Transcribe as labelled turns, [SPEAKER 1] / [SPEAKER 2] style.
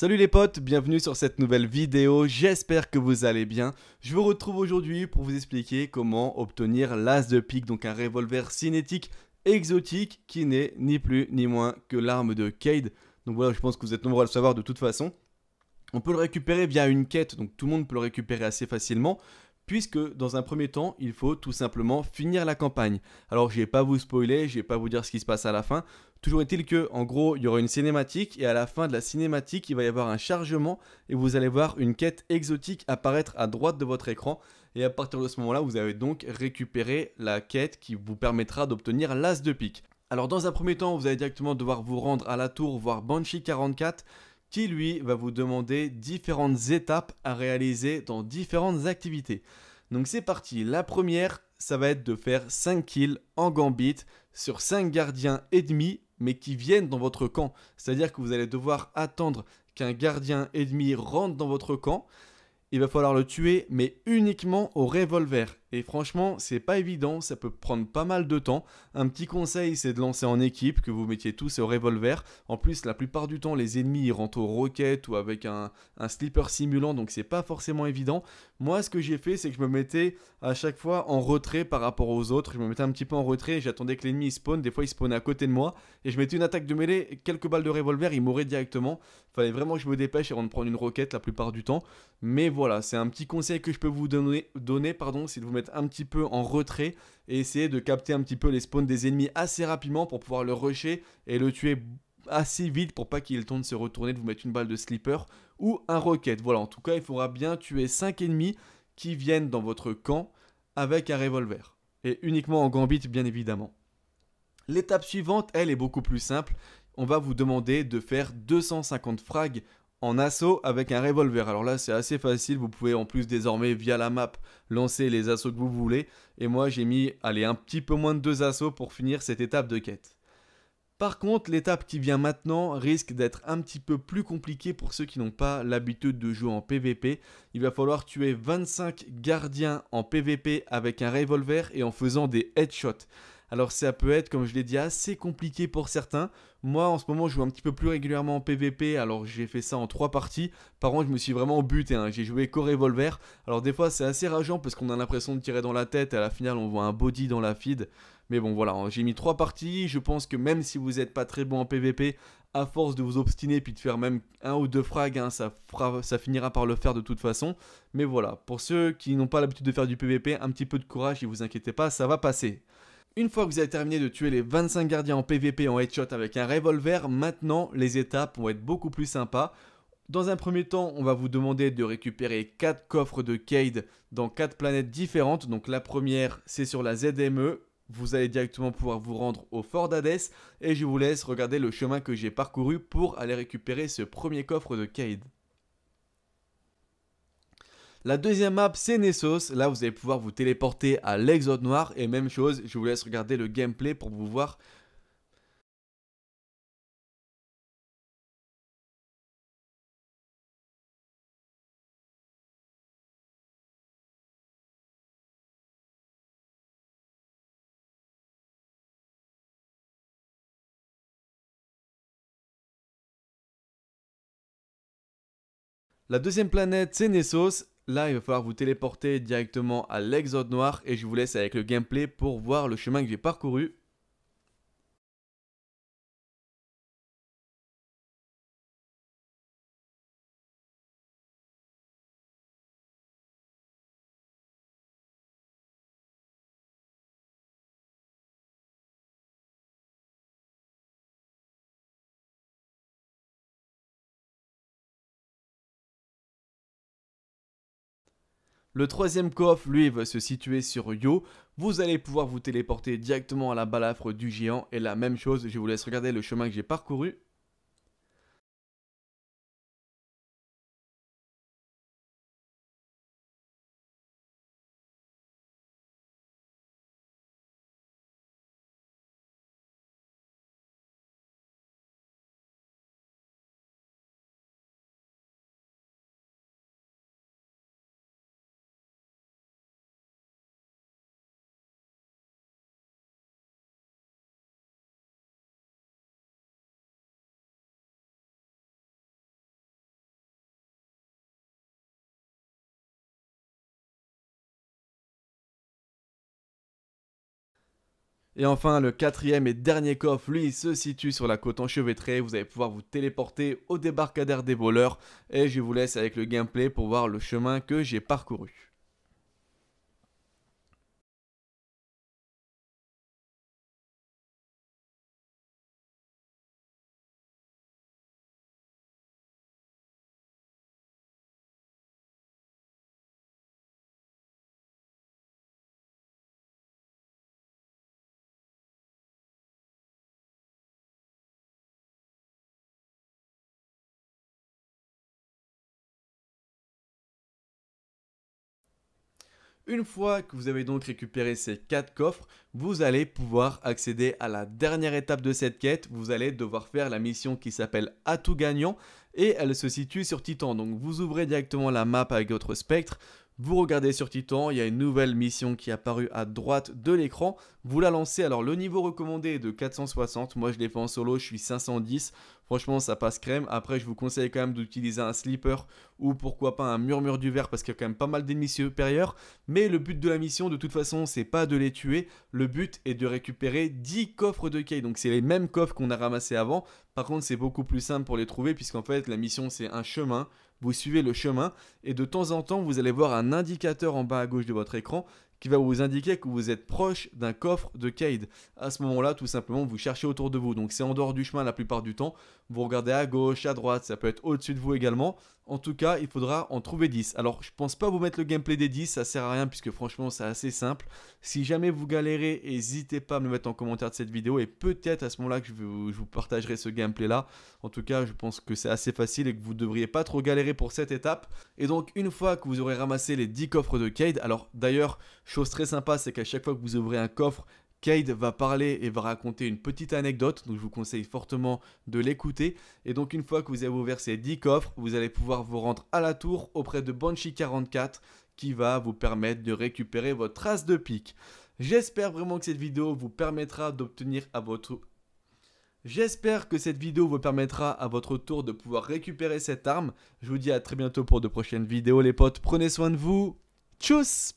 [SPEAKER 1] Salut les potes, bienvenue sur cette nouvelle vidéo, j'espère que vous allez bien. Je vous retrouve aujourd'hui pour vous expliquer comment obtenir l'as de pique, donc un revolver cinétique exotique qui n'est ni plus ni moins que l'arme de Cade. Donc voilà, je pense que vous êtes nombreux à le savoir de toute façon. On peut le récupérer via une quête, donc tout le monde peut le récupérer assez facilement puisque dans un premier temps, il faut tout simplement finir la campagne. Alors, je vais pas vous spoiler, je vais pas vous dire ce qui se passe à la fin. Toujours est-il que, en gros, il y aura une cinématique et à la fin de la cinématique, il va y avoir un chargement et vous allez voir une quête exotique apparaître à droite de votre écran. Et à partir de ce moment-là, vous avez donc récupéré la quête qui vous permettra d'obtenir l'as de pique. Alors dans un premier temps, vous allez directement devoir vous rendre à la tour voir Banshee 44 qui lui va vous demander différentes étapes à réaliser dans différentes activités. Donc c'est parti, la première, ça va être de faire 5 kills en gambit sur 5 gardiens et demi mais qui viennent dans votre camp. C'est-à-dire que vous allez devoir attendre qu'un gardien ennemi rentre dans votre camp. Il va falloir le tuer, mais uniquement au revolver. Et franchement, c'est pas évident, ça peut prendre pas mal de temps. Un petit conseil, c'est de lancer en équipe, que vous mettiez tous au revolver. En plus, la plupart du temps, les ennemis ils rentrent aux roquettes ou avec un, slipper simulant, donc c'est pas forcément évident. Moi, ce que j'ai fait, c'est que je me mettais à chaque fois en retrait par rapport aux autres. Je me mettais un petit peu en retrait, j'attendais que l'ennemi spawn. Des fois, il spawnait à côté de moi et je mettais une attaque de mêlée, quelques balles de revolver, il mourait directement. Fallait vraiment que je me dépêche avant de prendre une roquette la plupart du temps. Mais voilà, c'est un petit conseil que je peux vous donner, donner pardon, c'est vous un petit peu en retrait et essayer de capter un petit peu les spawns des ennemis assez rapidement pour pouvoir le rusher et le tuer assez vite pour pas qu'il tombe se retourner, de vous mettre une balle de slipper ou un rocket. Voilà, en tout cas, il faudra bien tuer 5 ennemis qui viennent dans votre camp avec un revolver. Et uniquement en gambit, bien évidemment. L'étape suivante, elle, est beaucoup plus simple. On va vous demander de faire 250 frags en assaut avec un revolver. Alors là, c'est assez facile. Vous pouvez en plus désormais, via la map, lancer les assauts que vous voulez. Et moi, j'ai mis, un petit peu moins de deux assauts pour finir cette étape de quête. Par contre, l'étape qui vient maintenant risque d'être un petit peu plus compliquée pour ceux qui n'ont pas l'habitude de jouer en PvP. Il va falloir tuer 25 gardiens en PvP avec un revolver et en faisant des headshots. Alors ça peut être, comme je l'ai dit, assez compliqué pour certains. Moi en ce moment je joue un petit peu plus régulièrement en PvP, alors j'ai fait ça en trois parties. Par contre je me suis vraiment buté, but hein. j'ai joué qu'au revolver. Alors des fois c'est assez rageant parce qu'on a l'impression de tirer dans la tête et à la finale on voit un body dans la feed. Mais bon voilà, hein. j'ai mis trois parties, je pense que même si vous n'êtes pas très bon en PvP, à force de vous obstiner puis de faire même un ou deux frags, hein, ça, ça, finira par le faire de toute façon. Mais voilà, pour ceux qui n'ont pas l'habitude de faire du PvP, un petit peu de courage et vous inquiétez pas, ça va passer. Une fois que vous avez terminé de tuer les 25 gardiens en PVP en headshot avec un revolver, maintenant les étapes vont être beaucoup plus sympas. Dans un premier temps, on va vous demander de récupérer 4 coffres de Cade dans 4 planètes différentes. Donc la première, c'est sur la ZME. Vous allez directement pouvoir vous rendre au fort d'Hadès et je vous laisse regarder le chemin que j'ai parcouru pour aller récupérer ce premier coffre de Cade. La deuxième map, c'est Nessos. Là, vous allez pouvoir vous téléporter à l'Exode Noir. Et même chose, je vous laisse regarder le gameplay pour vous voir La deuxième planète, c'est Nessos. Là, il va falloir vous téléporter directement à l'Exode Noir et je vous laisse avec le gameplay pour voir le chemin que j'ai parcouru Le troisième coffre, lui, va se situer sur Yo. Vous allez pouvoir vous téléporter directement à la balafre du géant. Et la même chose, je vous laisse regarder le chemin que j'ai parcouru Et enfin, le quatrième et dernier coffre, lui, se situe sur la côte enchevêtrée. Vous allez pouvoir vous téléporter au débarcadère des voleurs. Et je vous laisse avec le gameplay pour voir le chemin que j'ai parcouru. Une fois que vous avez donc récupéré ces 4 coffres, vous allez pouvoir accéder à la dernière étape de cette quête. Vous allez devoir faire la mission qui s'appelle À tout gagnant et elle se situe sur Titan. Donc vous ouvrez directement la map avec votre spectre. Vous regardez sur Titan, il y a une nouvelle mission qui est apparue à droite de l'écran. Vous la lancez, alors le niveau recommandé est de 460, moi je défends en solo, je suis 510. Franchement, ça passe crème. Après, je vous conseille quand même d'utiliser un slipper ou pourquoi pas un murmure du verre parce qu'il y a quand même pas mal d'ennemis supérieurs. Mais le but de la mission, de toute façon, c'est pas de les tuer. Le but est de récupérer 10 coffres de key. Donc, c'est les mêmes coffres qu'on a ramassés avant. Par contre, c'est beaucoup plus simple pour les trouver puisqu'en fait, la mission, c'est un chemin vous suivez le chemin et de temps en temps vous allez voir un indicateur en bas à gauche de votre écran qui va vous indiquer que vous êtes proche d'un coffre de Cade. À ce moment-là, tout simplement, vous cherchez autour de vous. Donc c'est en dehors du chemin la plupart du temps. Vous regardez à gauche, à droite, ça peut être au-dessus de vous également. En tout cas, il faudra en trouver 10. Alors, je ne pense pas vous mettre le gameplay des 10, ça sert à rien puisque franchement, c'est assez simple. Si jamais vous galérez, n'hésitez pas à me le mettre en commentaire de cette vidéo et peut-être à ce moment-là que je vous, je vous partagerai ce gameplay-là. En tout cas, je pense que c'est assez facile et que vous ne devriez pas trop galérer pour cette étape. Et donc, une fois que vous aurez ramassé les 10 coffres de Cade, alors d'ailleurs, Chose très sympa, c'est qu'à chaque fois que vous ouvrez un coffre, Cade va parler et va raconter une petite anecdote, donc je vous conseille fortement de l'écouter. Et donc une fois que vous avez ouvert ces 10 coffres, vous allez pouvoir vous rendre à la tour auprès de Banshee 44 qui va vous permettre de récupérer votre trace de pique. J'espère vraiment que cette vidéo vous permettra d'obtenir à votre... J'espère que cette vidéo vous permettra à votre tour de pouvoir récupérer cette arme. Je vous dis à très bientôt pour de prochaines vidéos les potes. Prenez soin de vous. Tchuss